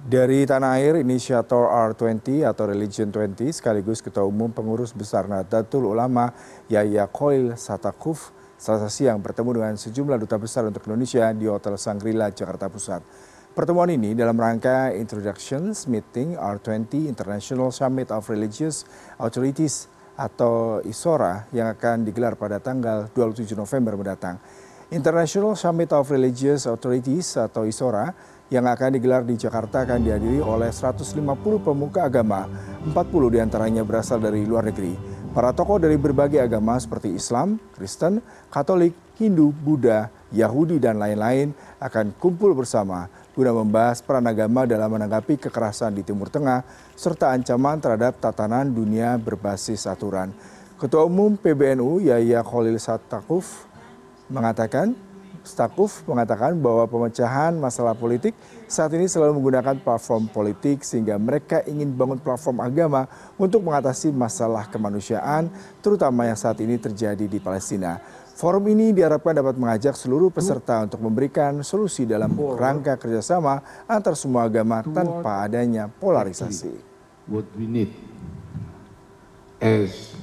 Dari tanah air, inisiator R20 atau Religion 20 sekaligus Ketua Umum Pengurus Besar Nahdlatul Ulama Yahya Khalil Satakuf selasa siang bertemu dengan sejumlah duta besar untuk Indonesia di Hotel Sangrila, Jakarta Pusat. Pertemuan ini dalam rangka Introductions Meeting R20 International Summit of Religious Authorities atau ISORA yang akan digelar pada tanggal 27 November mendatang. International Summit of Religious Authorities atau ISORA yang akan digelar di Jakarta akan dihadiri oleh 150 pemuka agama, 40 diantaranya berasal dari luar negeri. Para tokoh dari berbagai agama seperti Islam, Kristen, Katolik, Hindu, Buddha, Yahudi, dan lain-lain akan kumpul bersama guna membahas peran agama dalam menanggapi kekerasan di Timur Tengah serta ancaman terhadap tatanan dunia berbasis aturan. Ketua Umum PBNU Yahya Khalil Satakuf mengatakan Stakuf mengatakan bahwa pemecahan masalah politik saat ini selalu menggunakan platform politik sehingga mereka ingin bangun platform agama untuk mengatasi masalah kemanusiaan terutama yang saat ini terjadi di Palestina. Forum ini diharapkan dapat mengajak seluruh peserta untuk memberikan solusi dalam rangka kerjasama antar semua agama tanpa adanya polarisasi. What we need as